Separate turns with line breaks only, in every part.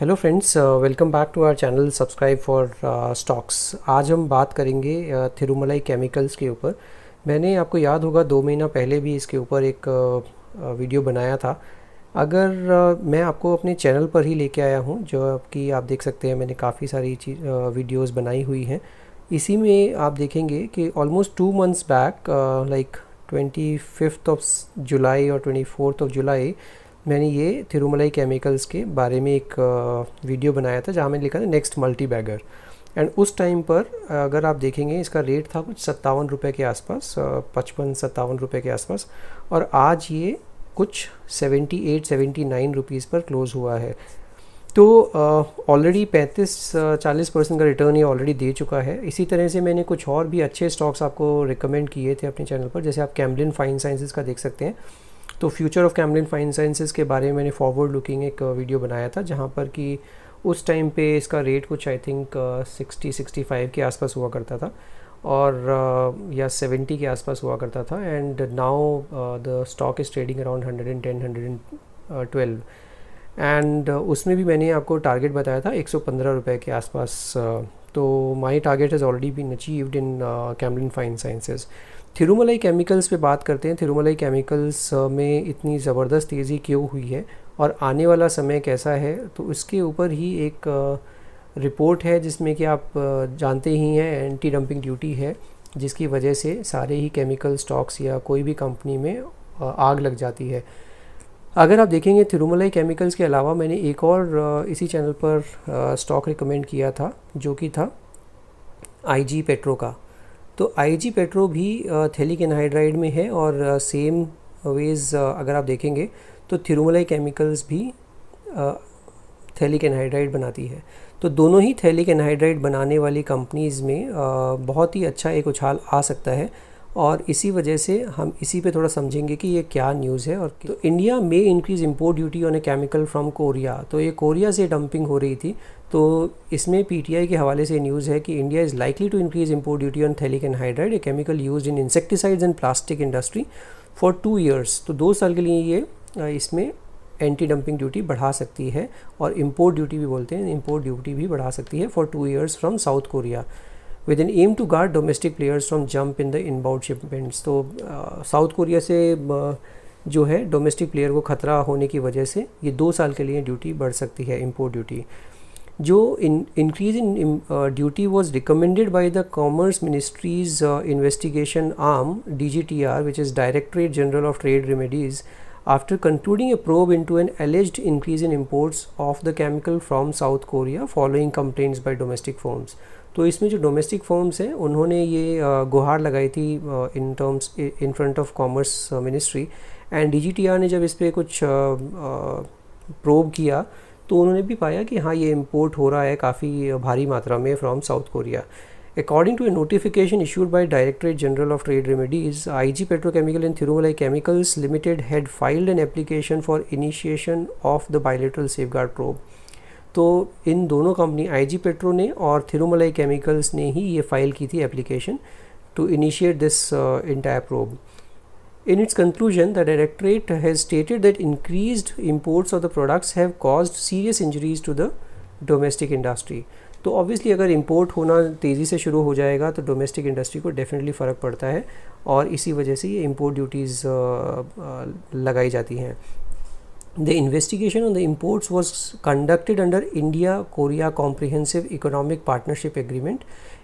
Hello friends welcome back to our channel subscribe for stocks आज हम बात करेंगे थिरुमलाई uh, केमिकल्स के ऊपर मैंने आपको याद होगा दो महीना पहले भी इसके ऊपर एक uh, वीडियो uh, बनाया था अगर uh, मैं आपको अपने चैनल पर ही लेके आया हूँ जो आपकी आप देख सकते हैं मैंने काफ़ी सारी चीज वीडियोज़ uh, बनाई हुई हैं इसी में आप देखेंगे कि almost two months back like twenty fifth of July और ट्वेंटी फोर्थ ऑफ जुलाई मैंने ये थिरुमलाई केमिकल्स के बारे में एक वीडियो बनाया था जहाँ मैंने लिखा था नेक्स्ट मल्टी बैगर एंड उस टाइम पर अगर आप देखेंगे इसका रेट था कुछ सत्तावन रुपये के आसपास पचपन सत्तावन रुपये के आसपास और आज ये कुछ seventy eight seventy nine rupees पर क्लोज़ हुआ है तो ऑलरेडी पैंतीस चालीस परसेंट का रिटर्न ये ऑलरेडी दे चुका है इसी तरह से मैंने कुछ और भी अच्छे स्टॉक्स आपको रिकमेंड किए थे अपने चैनल पर जैसे आप कैम्बलिन फाइन साइंसिस का देख सकते हैं तो future of Camlin fine sciences के बारे में मैंने फॉरवर्ड लुकिंग एक वीडियो uh, बनाया था जहाँ पर कि उस टाइम पे इसका रेट कुछ I think sixty sixty five के आसपास हुआ करता था और uh, या सेवेंटी के आसपास हुआ करता था and now the stock is trading around hundred and ten hundred and twelve and उसमें भी मैंने आपको टारगेट बताया था एक सौ पंद्रह रुपये के आसपास uh, तो my target has already been achieved in Camlin fine sciences Thirumalai chemicals पे बात करते हैं थिरुमलाई केमिकल्स uh, में इतनी ज़बरदस्त तेज़ी क्यों हुई है और आने वाला समय कैसा है तो उसके ऊपर ही एक रिपोर्ट uh, है जिसमें कि आप uh, जानते ही हैं एंटी डंपिंग ड्यूटी है जिसकी वजह से सारे ही केमिकल स्टॉक्स या कोई भी कंपनी में आग लग जाती है अगर आप देखेंगे थिरुमलाई केमिकल्स के अलावा मैंने एक और इसी चैनल पर स्टॉक रिकमेंड किया था जो कि था आईजी पेट्रो का तो आईजी पेट्रो भी थैलिक एनहाइड्राइड में है और सेम वेज अगर आप देखेंगे तो थिरुमलाई केमिकल्स भी थैलिक एनहाइड्राइड बनाती है तो दोनों ही थैलिक एनहाइड्राइड बनाने वाली कंपनीज़ में बहुत ही अच्छा एक उछाल आ सकता है और इसी वजह से हम इसी पे थोड़ा समझेंगे कि ये क्या न्यूज़ है और तो इंडिया में increase import duty on a chemical from Korea तो ये कोरिया से डंपिंग हो रही थी तो इसमें पीटीआई के हवाले से न्यूज़ है कि India is likely to increase import duty on phthalic and hydride a chemical use in insecticides and plastic industry for two years तो दो साल के लिए ये इसमें एंटी डंपिंग ड्यूटी बढ़ा सकती है और इम्पोर्ट ड्यूटी भी बोलते हैं इम्पोर्ट ड्यूटी भी बढ़ा सकती है for two years from South Korea with an aim to guard domestic players from jump in the inbound shipments So uh, South Korea से uh, जो है डोमेस्टिक प्लेयर को खतरा होने की वजह से ये दो साल के लिए ड्यूटी बढ़ सकती है इम्पोर्ट ड्यूटी जो in increase in duty was recommended by the commerce ministries investigation arm D G T R which is directorate general of trade remedies after concluding a probe into an alleged increase in imports of the chemical from South Korea following complaints by domestic firms. तो इसमें जो domestic forms हैं उन्होंने ये गुहार लगाई थी in terms in front of commerce ministry and D ने जब इस पर कुछ uh, uh, प्रोब किया तो उन्होंने भी पाया कि हाँ ये इम्पोर्ट हो रहा है काफ़ी भारी मात्रा में from South Korea according to a notification issued by directorate general of trade remedies I G petrochemical and Thirumalai chemicals limited had filed an application for initiation of the bilateral safeguard probe तो इन दोनों company IG petro ने और Thirumalai chemicals ने ही ये file की थी application to initiate this entire probe in its conclusion the directorate has stated that increased imports of the products have caused serious injuries to the domestic industry तो obviously अगर import होना तेज़ी से शुरू हो जाएगा तो डोमेस्टिक इंडस्ट्री को डेफिनेटली फ़र्क पड़ता है और इसी वजह से ये इम्पोर्ट ड्यूटीज़ uh, uh, लगाई जाती हैं The investigation on the imports was conducted under India Korea Comprehensive Economic Partnership Agreement.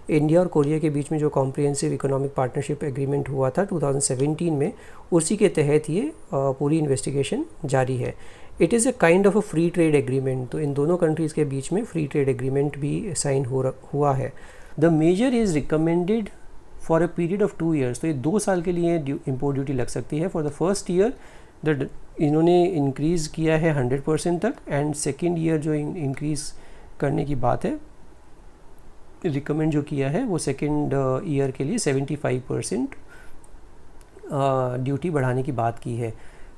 India और कोरिया के बीच में जो कॉम्प्रिहेंसिव इकोनॉमिक पार्टनरशिप एग्रीमेंट हुआ था 2017 में उसी के तहत ये पूरी इन्वेस्टिगेशन जारी है it is a kind of a free trade agreement तो इन दोनों कंट्रीज़ के बीच में फ्री ट्रेड एग्रीमेंट भी साइन हो हुआ है the major is recommended for a period of two years तो ये दो साल के लिए इम्पोर्ट ड्यूटी लग सकती है for the first year the इन्होंने इंक्रीज़ किया है 100 परसेंट तक एंड सेकेंड ईयर जो इंक्रीज़ करने की बात है रिकमेंड जो किया है वो सेकेंड ईयर uh, के लिए 75 परसेंट ड्यूटी बढ़ाने की बात की है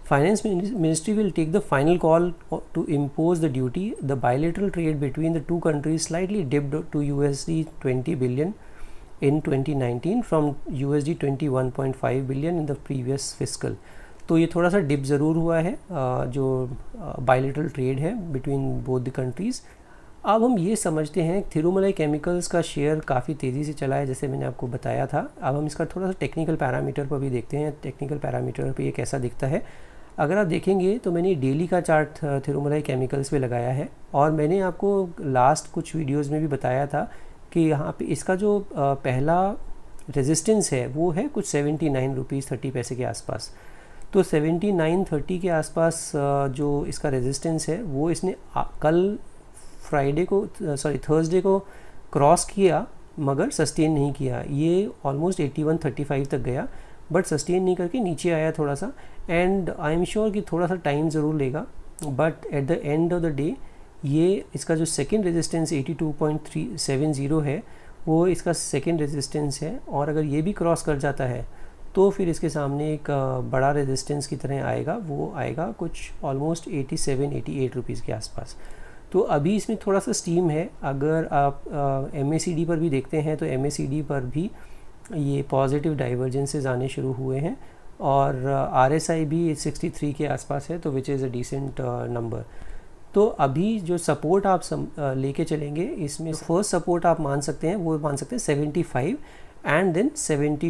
finance ministry will take the final call to impose the duty the bilateral trade between the two countries slightly dipped to U S billion in 2019 from U S billion in the previous fiscal तो ये थोड़ा सा dip ज़रूर हुआ है जो bilateral trade है between both the countries अब हम ये समझते हैं थिरुमलाई केमिकल्स का शेयर काफ़ी तेज़ी से चला है जैसे मैंने आपको बताया था अब हम इसका थोड़ा सा टेक्निकल पैरामीटर पर भी देखते हैं टेक्निकल पैरामीटर पर ये कैसा दिखता है अगर आप देखेंगे तो मैंने डेली का चार्ट थिरोमलाई केमिकल्स पे लगाया है और मैंने आपको लास्ट कुछ वीडियोस में भी बताया था कि यहाँ पर इसका जो पहला रेजिस्टेंस है वो है कुछ सेवेंटी नाइन रुपीज़ थर्टी पैसे के आसपास तो 7930 के आसपास जो इसका रेजिस्टेंस है वो इसने कल फ्राइडे को सॉरी थर्सडे को क्रॉस किया मगर सस्टेन नहीं किया ये ऑलमोस्ट 8135 तक गया बट सस्टेन नहीं करके नीचे आया थोड़ा सा एंड आई एम श्योर कि थोड़ा सा टाइम ज़रूर लेगा but at the end of the day ये इसका जो सेकेंड रेजिस्टेंस 82.370 है वो इसका सेकेंड रेजिस्टेंस है और अगर ये भी क्रॉस कर जाता है तो फिर इसके सामने एक बड़ा रेजिस्टेंस की तरह आएगा वो आएगा कुछ ऑलमोस्ट 87 88 रुपीस के आसपास तो अभी इसमें थोड़ा सा स्टीम है अगर आप एम पर भी देखते हैं तो एम पर भी ये पॉजिटिव डाइवर्जेंसेज आने शुरू हुए हैं और आर एस आई भी 63 के आसपास है तो which is a decent number तो अभी जो सपोर्ट आप सम, uh, लेके चलेंगे इसमें फर्स्ट तो सपोर्ट आप मान सकते हैं वो मान सकते हैं सेवेंटी एंड देन सेवेंटी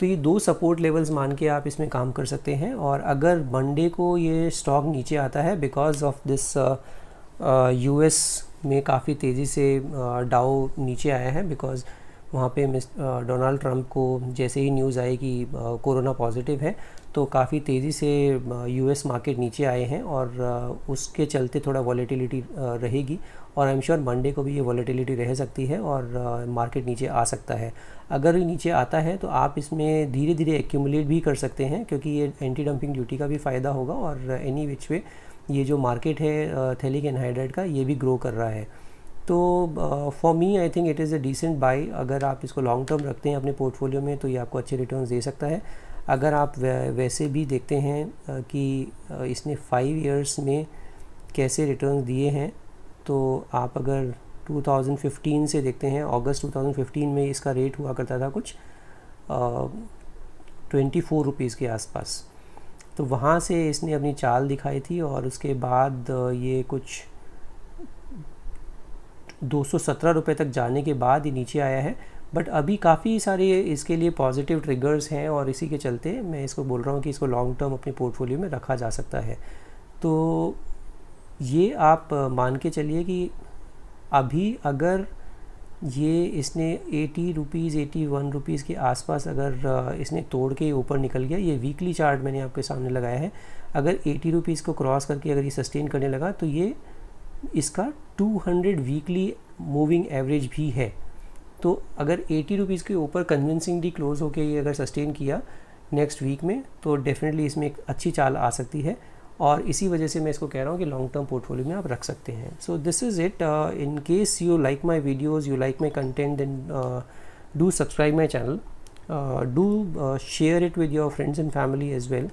तो ये दो सपोर्ट लेवल्स मान के आप इसमें काम कर सकते हैं और अगर मंडे को ये स्टॉक नीचे आता है बिकॉज ऑफ दिस यूएस में काफ़ी तेज़ी से डाओ uh, नीचे आया है बिकॉज वहाँ पे मिस डोनाल्ड uh, ट्रंप को जैसे ही न्यूज़ आई कि कोरोना पॉजिटिव है तो काफ़ी तेज़ी से यूएस मार्केट नीचे आए हैं और उसके चलते थोड़ा वॉलेटिलिटी रहेगी और आई एम श्योर मंडे को भी ये वॉलेटिलिटी रह सकती है और मार्केट नीचे आ सकता है अगर नीचे आता है तो आप इसमें धीरे धीरे एक्यूमुलेट भी कर सकते हैं क्योंकि ये एंटी डंपिंग ड्यूटी का भी फ़ायदा होगा और एनी विच वे ये जो मार्केट है थैलिक एनहाइड्रेट का ये भी ग्रो कर रहा है तो for me I think it is a decent buy अगर आप इसको लॉन्ग टर्म रखते हैं अपने पोर्टफोलियो में तो ये आपको अच्छे रिटर्न दे सकता है अगर आप वैसे भी देखते हैं कि इसने फाइव इयर्स में कैसे रिटर्न दिए हैं तो आप अगर 2015 से देखते हैं अगस्त 2015 में इसका रेट हुआ करता था कुछ ट्वेंटी फोर रुपीज़ के आसपास तो वहाँ से इसने अपनी चाल दिखाई थी और उसके बाद ये कुछ दो सौ सत्रह रुपये तक जाने के बाद ही नीचे आया है बट अभी काफ़ी सारे इसके लिए पॉजिटिव ट्रिगर्स हैं और इसी के चलते मैं इसको बोल रहा हूँ कि इसको लॉन्ग टर्म अपने पोर्टफोलियो में रखा जा सकता है तो ये आप मान के चलिए कि अभी अगर ये इसने eighty rupees eighty one rupees के आसपास अगर इसने तोड़ के ऊपर निकल गया ये वीकली चार्ट मैंने आपके सामने लगाया है अगर एटी रुपीज़ को क्रॉस करके अगर ये सस्टेन करने लगा तो ये इसका two hundred weekly moving average भी है तो अगर एटी रुपीज़ के ऊपर कन्विंसिंगली क्लोज़ होकर ये अगर सस्टेन किया नेक्स्ट वीक में तो डेफिनेटली इसमें एक अच्छी चाल आ सकती है और इसी वजह से मैं इसको कह रहा हूँ कि लॉन्ग टर्म पोर्टफोलियो में आप रख सकते हैं so this is it in case you like my videos you like my content then do subscribe my channel do share it with your friends and family as well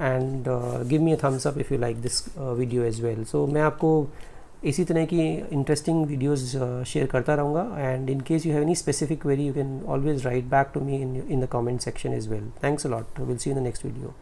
and give me a thumbs up if you like this video as well so मैं आपको इसी तरह की interesting videos share करता रहूँगा and in case you have any specific very you can always write back to me in in the comment section as well thanks a lot will see in the next video